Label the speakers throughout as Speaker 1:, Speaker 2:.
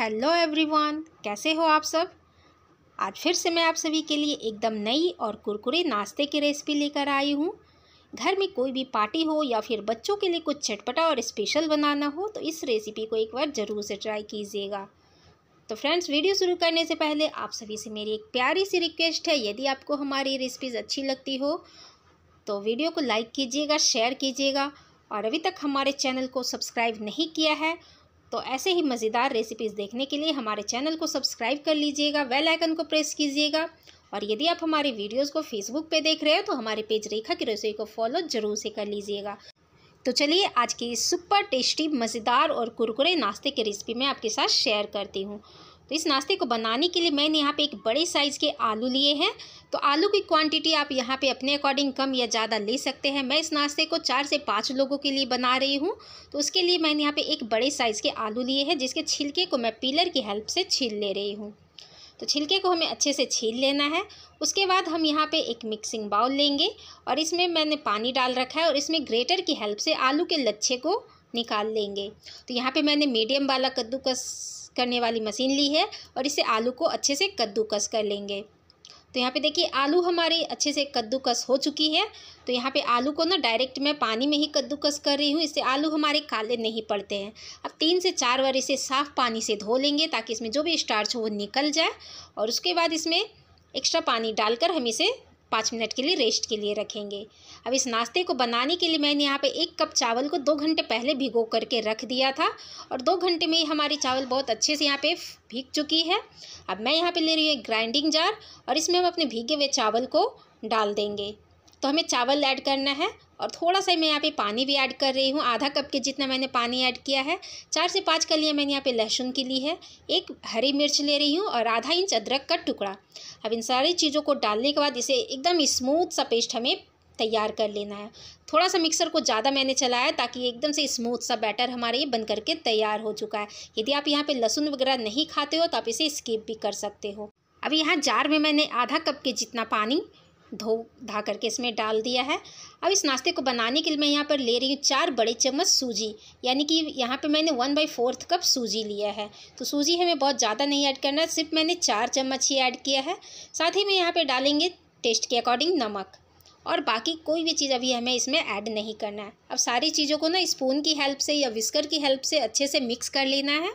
Speaker 1: hello everyone कैसे हो आप सब आज फिर से मैं आप सभी के लिए एकदम नई और कुरकुरे नाश्ते की रेसिपी लेकर आई हूँ घर में कोई भी पार्टी हो या फिर बच्चों के लिए कुछ चटपटा और स्पेशल बनाना हो तो इस रेसिपी को एक बार ज़रूर से ट्राई कीजिएगा तो फ्रेंड्स वीडियो शुरू करने से पहले आप सभी से मेरी एक प्यारी सी रिक्वेस्ट है यदि आपको हमारी रेसिपीज़ अच्छी लगती हो तो वीडियो को लाइक कीजिएगा शेयर कीजिएगा और अभी तक हमारे चैनल को सब्सक्राइब नहीं किया है तो ऐसे ही मज़ेदार रेसिपीज़ देखने के लिए हमारे चैनल को सब्सक्राइब कर लीजिएगा वेल आइकन को प्रेस कीजिएगा और यदि आप हमारे वीडियोस को फेसबुक पे देख रहे हो तो हमारे पेज रेखा की रसोई को फॉलो ज़रूर से कर लीजिएगा तो चलिए आज की सुपर टेस्टी मज़ेदार और कुरकुरे नाश्ते की रेसिपी मैं आपके साथ शेयर करती हूँ तो इस नाश्ते को बनाने के लिए मैंने यहाँ पे एक बड़े साइज़ के आलू लिए हैं तो आलू की क्वांटिटी आप यहाँ पे अपने अकॉर्डिंग कम या ज़्यादा ले सकते हैं मैं इस नाश्ते को चार से पाँच लोगों के लिए बना रही हूँ तो उसके लिए मैंने यहाँ पे एक बड़े साइज़ के आलू लिए हैं जिसके छिलके को मैं पीलर की हेल्प से छील ले रही हूँ तो छिलके को हमें अच्छे से छील लेना है उसके बाद हम यहाँ पे एक मिक्सिंग बाउल लेंगे और इसमें मैंने पानी डाल रखा है और इसमें ग्रेटर की हेल्प से आलू के लच्छे को निकाल लेंगे तो यहाँ पे मैंने मीडियम वाला कद्दूकस करने वाली मशीन ली है और इसे आलू को अच्छे से कद्दूकस कर लेंगे तो यहाँ पे देखिए आलू हमारे अच्छे से कद्दूकस हो चुकी है तो यहाँ पे आलू को ना डायरेक्ट मैं पानी में ही कद्दूकस कर रही हूँ इससे आलू हमारे काले नहीं पड़ते हैं अब तीन से चार बार इसे साफ़ पानी से धो लेंगे ताकि इसमें जो भी स्टार्च हो वो निकल जाए और उसके बाद इसमें एक्स्ट्रा पानी डालकर हम इसे पाँच मिनट के लिए रेस्ट के लिए रखेंगे अब इस नाश्ते को बनाने के लिए मैंने यहाँ पे एक कप चावल को दो घंटे पहले भिगो करके रख दिया था और दो घंटे में हमारी चावल बहुत अच्छे से यहाँ पे भीग चुकी है अब मैं यहाँ पे ले रही हूँ एक ग्राइंडिंग जार और इसमें हम अपने भीगे हुए चावल को डाल देंगे तो हमें चावल ऐड करना है और थोड़ा सा मैं यहाँ पे पानी भी ऐड कर रही हूँ आधा कप के जितना मैंने पानी ऐड किया है चार से पाँच कलियाँ मैंने यहाँ पे लहसुन की ली है एक हरी मिर्च ले रही हूँ और आधा इंच अदरक का टुकड़ा अब इन सारी चीज़ों को डालने के बाद इसे एकदम स्मूथ सा पेस्ट हमें तैयार कर लेना है थोड़ा सा मिक्सर को ज़्यादा मैंने चलाया ताकि एकदम से स्मूथ सा बैटर हमारे ये बन करके तैयार हो चुका है यदि आप यहाँ पे लहसुन वगैरह नहीं खाते हो तो आप इसे स्किप भी कर सकते हो अब यहाँ जार में मैंने आधा कप के जितना पानी धो धा करके इसमें डाल दिया है अब इस नाश्ते को बनाने के लिए मैं यहाँ पर ले रही हूँ चार बड़े चम्मच सूजी यानी कि यहाँ पे मैंने वन बाई फोर्थ कप सूजी लिया है तो सूजी हमें बहुत ज़्यादा नहीं ऐड करना सिर्फ मैंने चार चम्मच ही ऐड किया है साथ ही मैं यहाँ पर डालेंगे टेस्ट के अकॉर्डिंग नमक और बाकी कोई भी चीज़ अभी हमें इसमें ऐड नहीं करना है अब सारी चीज़ों को ना स्पून की हेल्प से या विस्कर की हेल्प से अच्छे से मिक्स कर लेना है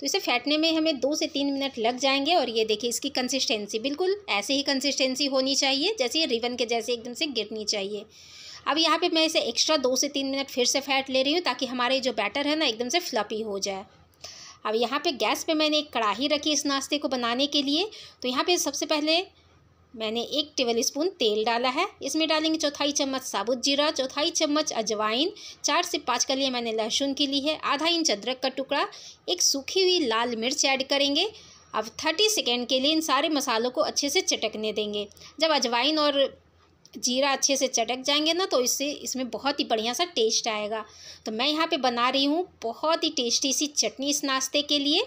Speaker 1: तो इसे फैटने में हमें दो से तीन मिनट लग जाएंगे और ये देखिए इसकी कंसिस्टेंसी बिल्कुल ऐसे ही कंसिस्टेंसी होनी चाहिए जैसे ये रिवन के जैसे एकदम से गिरनी चाहिए अब यहाँ पे मैं इसे एक्स्ट्रा दो से तीन मिनट फिर से फैट ले रही हूँ ताकि हमारे जो बैटर है ना एकदम से फ्लपी हो जाए अब यहाँ पे गैस पे मैंने एक कढ़ाई रखी इस नाश्ते को बनाने के लिए तो यहाँ पे सबसे पहले मैंने एक टेबल स्पून तेल डाला है इसमें डालेंगे चौथाई चम्मच साबुत जीरा चौथाई चम्मच अजवाइन चार से पाँच कलियाँ मैंने लहसुन की ली है आधा इंच अदरक का टुकड़ा एक सूखी हुई लाल मिर्च ऐड करेंगे अब थर्टी सेकेंड के लिए इन सारे मसालों को अच्छे से चटकने देंगे जब अजवाइन और जीरा अच्छे से चटक जाएंगे ना तो इससे इसमें बहुत ही बढ़िया सा टेस्ट आएगा तो मैं यहाँ पे बना रही हूँ बहुत ही टेस्टी सी चटनी इस नाश्ते के लिए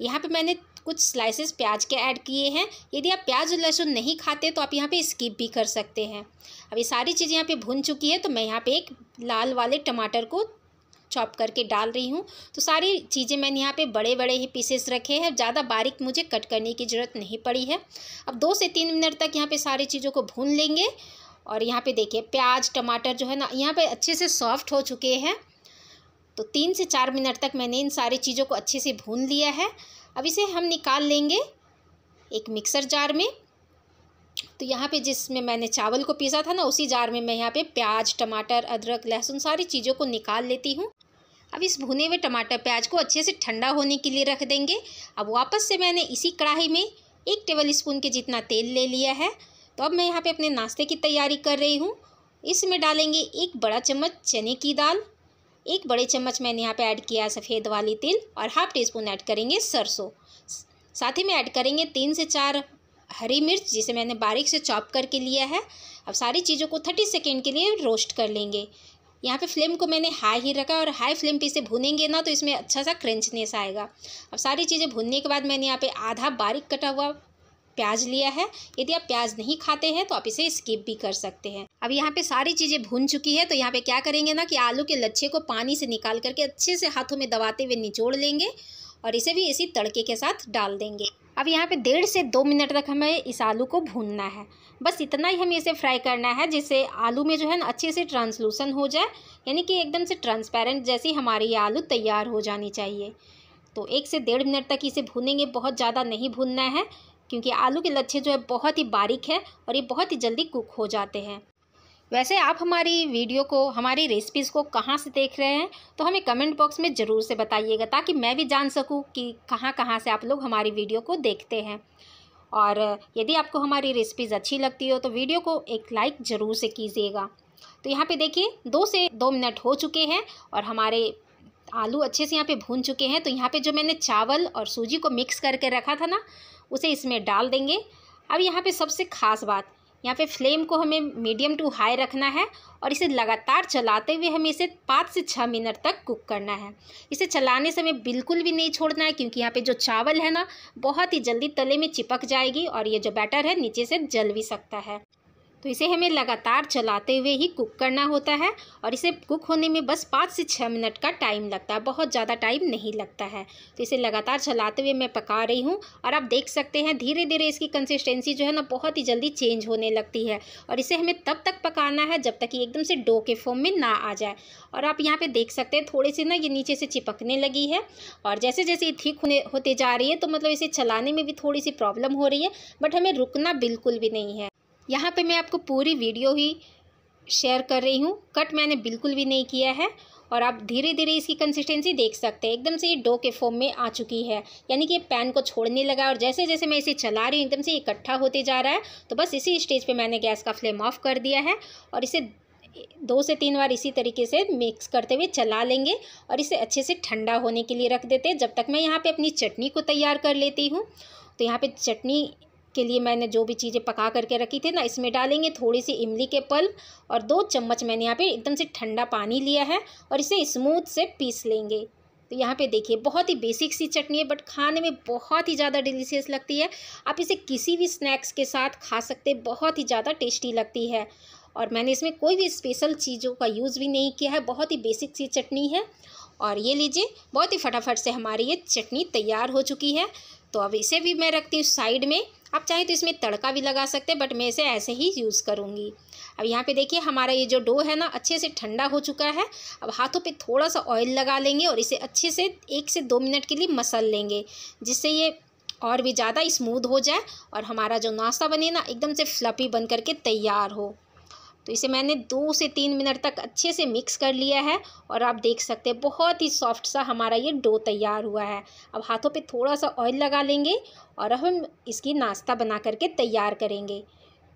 Speaker 1: यहाँ पे मैंने कुछ स्लाइसेस प्याज के ऐड किए हैं यदि आप प्याज लहसुन नहीं खाते तो आप यहाँ पे स्किप भी कर सकते हैं अब ये सारी चीज़ें यहाँ पे भुन चुकी है तो मैं यहाँ पे एक लाल वाले टमाटर को चॉप करके डाल रही हूँ तो सारी चीज़ें मैंने यहाँ पे बड़े बड़े ही पीसेस रखे हैं ज़्यादा बारीक मुझे कट करने की ज़रूरत नहीं पड़ी है अब दो से तीन मिनट तक यहाँ पे सारी चीज़ों को भून लेंगे और यहाँ पे देखिए प्याज टमाटर जो है ना यहाँ पे अच्छे से सॉफ्ट हो चुके हैं तो तीन से चार मिनट तक मैंने इन सारी चीज़ों को अच्छे से भून लिया है अब इसे हम निकाल लेंगे एक मिक्सर जार में तो यहाँ पे जिसमें मैंने चावल को पीसा था ना उसी जार में मैं यहाँ पे प्याज टमाटर अदरक लहसुन सारी चीज़ों को निकाल लेती हूँ अब इस भुने हुए टमाटर प्याज को अच्छे से ठंडा होने के लिए रख देंगे अब वापस से मैंने इसी कढ़ाई में एक टेबल स्पून के जितना तेल ले लिया है तो अब मैं यहाँ पे अपने नाश्ते की तैयारी कर रही हूँ इसमें डालेंगे एक बड़ा चम्मच चने की दाल एक बड़े चम्मच मैंने यहाँ पे ऐड किया सफ़ेद वाली तिल और हाफ टी स्पून ऐड करेंगे सरसों साथ ही में ऐड करेंगे तीन से चार हरी मिर्च जिसे मैंने बारीक से चॉप करके लिया है अब सारी चीज़ों को थर्टी सेकेंड के लिए रोस्ट कर लेंगे यहाँ पे फ्लेम को मैंने हाई ही रखा और हाई फ्लेम पे इसे भूनेंगे ना तो इसमें अच्छा सा क्रंचनेस आएगा अब सारी चीज़ें भूनने के बाद मैंने यहाँ पे आधा बारीक कटा हुआ प्याज लिया है यदि आप प्याज नहीं खाते हैं तो आप इसे स्किप भी कर सकते हैं अब यहाँ पे सारी चीज़ें भून चुकी है तो यहाँ पे क्या करेंगे ना कि आलू के लच्छे को पानी से निकाल करके अच्छे से हाथों में दबाते हुए निचोड़ लेंगे और इसे भी इसी तड़के के साथ डाल देंगे अब यहाँ पे डेढ़ से दो मिनट तक हमें इस आलू को भूनना है बस इतना ही हमें इसे फ्राई करना है जिससे आलू में जो है ना अच्छे से ट्रांसलूसन हो जाए यानी कि एकदम से ट्रांसपेरेंट जैसी हमारी ये आलू तैयार हो जानी चाहिए तो एक से डेढ़ मिनट तक इसे भूनेंगे बहुत ज़्यादा नहीं भूनना है क्योंकि आलू के लच्छे जो है बहुत ही बारीक है और ये बहुत ही जल्दी कुक हो जाते हैं वैसे आप हमारी वीडियो को हमारी रेसिपीज़ को कहाँ से देख रहे हैं तो हमें कमेंट बॉक्स में ज़रूर से बताइएगा ताकि मैं भी जान सकूँ कि कहाँ कहाँ से आप लोग हमारी वीडियो को देखते हैं और यदि आपको हमारी रेसिपीज़ अच्छी लगती हो तो वीडियो को एक लाइक ज़रूर से कीजिएगा तो यहाँ पे देखिए दो से दो मिनट हो चुके हैं और हमारे आलू अच्छे से यहाँ पे भून चुके हैं तो यहाँ पे जो मैंने चावल और सूजी को मिक्स करके रखा था ना उसे इसमें डाल देंगे अब यहाँ पे सबसे खास बात यहाँ पे फ्लेम को हमें मीडियम टू हाई रखना है और इसे लगातार चलाते हुए हमें इसे पाँच से छः मिनट तक कुक करना है इसे चलाने से हमें बिल्कुल भी नहीं छोड़ना है क्योंकि यहाँ पे जो चावल है ना बहुत ही जल्दी तले में चिपक जाएगी और ये जो बैटर है नीचे से जल भी सकता है तो इसे हमें लगातार चलाते हुए ही कुक करना होता है और इसे कुक होने में बस पाँच से छः मिनट का टाइम लगता है बहुत ज़्यादा टाइम नहीं लगता है तो इसे लगातार चलाते हुए मैं पका रही हूँ और आप देख सकते हैं धीरे धीरे इसकी कंसिस्टेंसी जो है ना बहुत ही जल्दी चेंज होने लगती है और इसे हमें तब तक पकाना है जब तक कि एकदम से डो के फॉर्म में ना आ जाए और आप यहाँ पर देख सकते हैं थोड़ी सी ना ये नीचे से चिपकने लगी है और जैसे जैसे ये ठीक होने होते जा रही है तो मतलब इसे चलाने में भी थोड़ी सी प्रॉब्लम हो रही है बट हमें रुकना बिल्कुल भी नहीं है यहाँ पे मैं आपको पूरी वीडियो ही शेयर कर रही हूँ कट मैंने बिल्कुल भी नहीं किया है और आप धीरे धीरे इसकी कंसिस्टेंसी देख सकते हैं एकदम से ये डो के फॉर्म में आ चुकी है यानी कि पैन को छोड़ने लगा और जैसे जैसे मैं इसे चला रही हूँ एकदम से इकट्ठा होते जा रहा है तो बस इसी स्टेज पे मैंने गैस का फ्लेम ऑफ कर दिया है और इसे दो से तीन बार इसी तरीके से मिक्स करते हुए चला लेंगे और इसे अच्छे से ठंडा होने के लिए रख देते हैं जब तक मैं यहाँ पर अपनी चटनी को तैयार कर लेती हूँ तो यहाँ पर चटनी के लिए मैंने जो भी चीज़ें पका करके रखी थी ना इसमें डालेंगे थोड़ी सी इमली के पल और दो चम्मच मैंने यहाँ पे एकदम से ठंडा पानी लिया है और इसे स्मूथ से पीस लेंगे तो यहाँ पे देखिए बहुत ही बेसिक सी चटनी है बट खाने में बहुत ही ज़्यादा डिलीशियस लगती है आप इसे किसी भी स्नैक्स के साथ खा सकते बहुत ही ज़्यादा टेस्टी लगती है और मैंने इसमें कोई भी स्पेशल चीज़ों का यूज़ भी नहीं किया है बहुत ही बेसिक सी चटनी है और ये लीजिए बहुत ही फटाफट से हमारी ये चटनी तैयार हो चुकी है तो अब इसे भी मैं रखती हूँ साइड में आप चाहें तो इसमें तड़का भी लगा सकते हैं बट मैं इसे ऐसे ही यूज़ करूँगी अब यहाँ पे देखिए हमारा ये जो डो है ना अच्छे से ठंडा हो चुका है अब हाथों पे थोड़ा सा ऑयल लगा लेंगे और इसे अच्छे से एक से दो मिनट के लिए मसल लेंगे जिससे ये और भी ज़्यादा स्मूद हो जाए और हमारा जो नाश्ता बने ना एकदम से फ्लपी बन करके तैयार हो तो इसे मैंने दो से तीन मिनट तक अच्छे से मिक्स कर लिया है और आप देख सकते हैं बहुत ही सॉफ्ट सा हमारा ये डो तैयार हुआ है अब हाथों पे थोड़ा सा ऑयल लगा लेंगे और अब हम इसकी नाश्ता बना करके तैयार करेंगे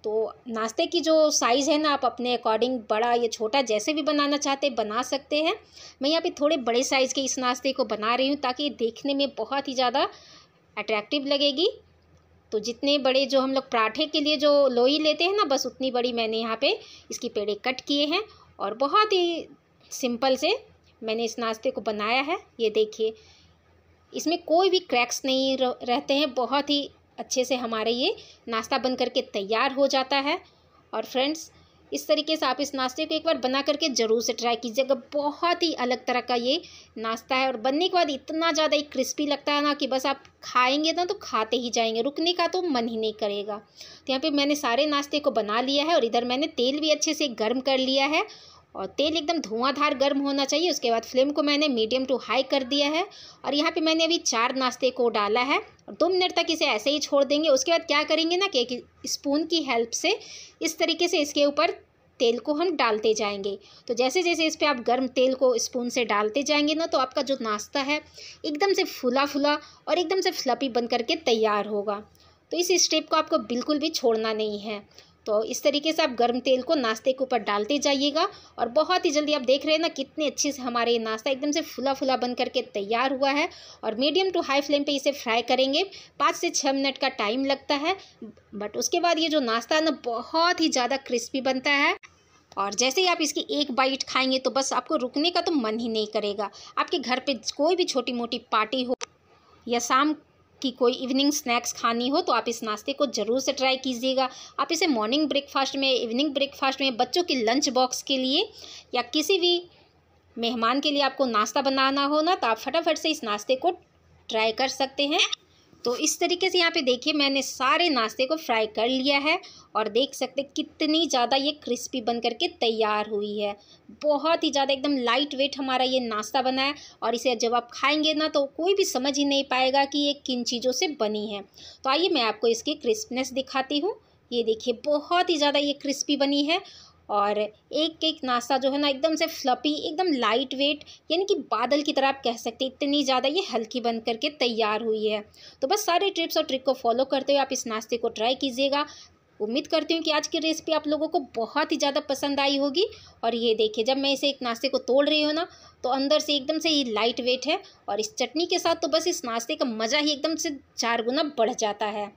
Speaker 1: तो नाश्ते की जो साइज़ है ना आप अपने अकॉर्डिंग बड़ा या छोटा जैसे भी बनाना चाहते बना सकते हैं मैं यहाँ पर थोड़े बड़े साइज़ के इस नाश्ते को बना रही हूँ ताकि देखने में बहुत ही ज़्यादा अट्रैक्टिव लगेगी तो जितने बड़े जो हम लोग पराठे के लिए जो लोई लेते हैं ना बस उतनी बड़ी मैंने यहाँ पे इसकी पेड़े कट किए हैं और बहुत ही सिंपल से मैंने इस नाश्ते को बनाया है ये देखिए इसमें कोई भी क्रैक्स नहीं रहते हैं बहुत ही अच्छे से हमारे ये नाश्ता बन करके तैयार हो जाता है और फ्रेंड्स इस तरीके से आप इस नाश्ते को एक बार बना करके ज़रूर से ट्राई कीजिएगा बहुत ही अलग तरह का ये नाश्ता है और बनने के बाद इतना ज़्यादा ही क्रिस्पी लगता है ना कि बस आप खाएंगे ना तो खाते ही जाएंगे रुकने का तो मन ही नहीं करेगा तो यहाँ पे मैंने सारे नाश्ते को बना लिया है और इधर मैंने तेल भी अच्छे से गर्म कर लिया है और तेल एकदम धुआंधार गर्म होना चाहिए उसके बाद फ्लेम को मैंने मीडियम टू हाई कर दिया है और यहाँ पर मैंने अभी चार नाश्ते को डाला है और दो मिनट तक इसे ऐसे ही छोड़ देंगे उसके बाद क्या करेंगे ना कि एक स्पून की हेल्प से इस तरीके से इसके ऊपर तेल को हम डालते जाएंगे तो जैसे जैसे इस पर आप गर्म तेल को स्पून से डालते जाएंगे ना तो आपका जो नाश्ता है एकदम से फुला फुला और एकदम से फ्लपी बन करके तैयार होगा तो इस स्टेप को आपको बिल्कुल भी छोड़ना नहीं है तो इस तरीके से आप गर्म तेल को नाश्ते के ऊपर डालते जाइएगा और बहुत ही जल्दी आप देख रहे हैं ना कितने अच्छे से हमारे ये नाश्ता एकदम से फुला फुला बन करके तैयार हुआ है और मीडियम टू हाई फ्लेम पे इसे फ्राई करेंगे पाँच से छः मिनट का टाइम लगता है बट उसके बाद ये जो नाश्ता है ना बहुत ही ज़्यादा क्रिस्पी बनता है और जैसे ही आप इसकी एक बाइट खाएंगे तो बस आपको रुकने का तो मन ही नहीं करेगा आपके घर पर कोई भी छोटी मोटी पार्टी हो या शाम कि कोई इवनिंग स्नैक्स खानी हो तो आप इस नाश्ते को ज़रूर से ट्राई कीजिएगा आप इसे मॉर्निंग ब्रेकफास्ट में इवनिंग ब्रेकफास्ट में बच्चों की लंच बॉक्स के लिए या किसी भी मेहमान के लिए आपको नाश्ता बनाना हो ना तो आप फटाफट से इस नाश्ते को ट्राई कर सकते हैं तो इस तरीके से यहाँ पे देखिए मैंने सारे नाश्ते को फ्राई कर लिया है और देख सकते कितनी ज़्यादा ये क्रिस्पी बन करके तैयार हुई है बहुत ही ज़्यादा एकदम लाइट वेट हमारा ये नाश्ता बना है और इसे जब आप खाएंगे ना तो कोई भी समझ ही नहीं पाएगा कि ये किन चीज़ों से बनी है तो आइए मैं आपको इसकी क्रिस्पनेस दिखाती हूँ ये देखिए बहुत ही ज़्यादा ये क्रिस्पी बनी है और एक एक नाश्ता जो है ना एकदम से फ्लपी एकदम लाइट वेट यानी कि बादल की तरह आप कह सकते हैं इतनी ज़्यादा ये हल्की बन करके तैयार हुई है तो बस सारे ट्रिप्स और ट्रिक को फॉलो करते हुए आप इस नाश्ते को ट्राई कीजिएगा उम्मीद करती हूँ कि आज की रेसिपी आप लोगों को बहुत ही ज़्यादा पसंद आई होगी और ये देखिए जब मैं इसे एक नाश्ते को तोड़ रही हूँ ना तो अंदर से एकदम से ये लाइट वेट है और इस चटनी के साथ तो बस इस नाश्ते का मज़ा ही एकदम से चार गुना बढ़ जाता है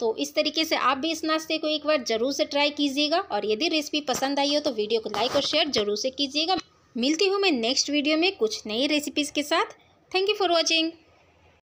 Speaker 1: तो इस तरीके से आप भी इस नाश्ते को एक बार ज़रूर से ट्राई कीजिएगा और यदि रेसिपी पसंद आई हो तो वीडियो को लाइक और शेयर जरूर से कीजिएगा मिलती हूँ मैं नेक्स्ट वीडियो में कुछ नई रेसिपीज़ के साथ थैंक यू फॉर वॉचिंग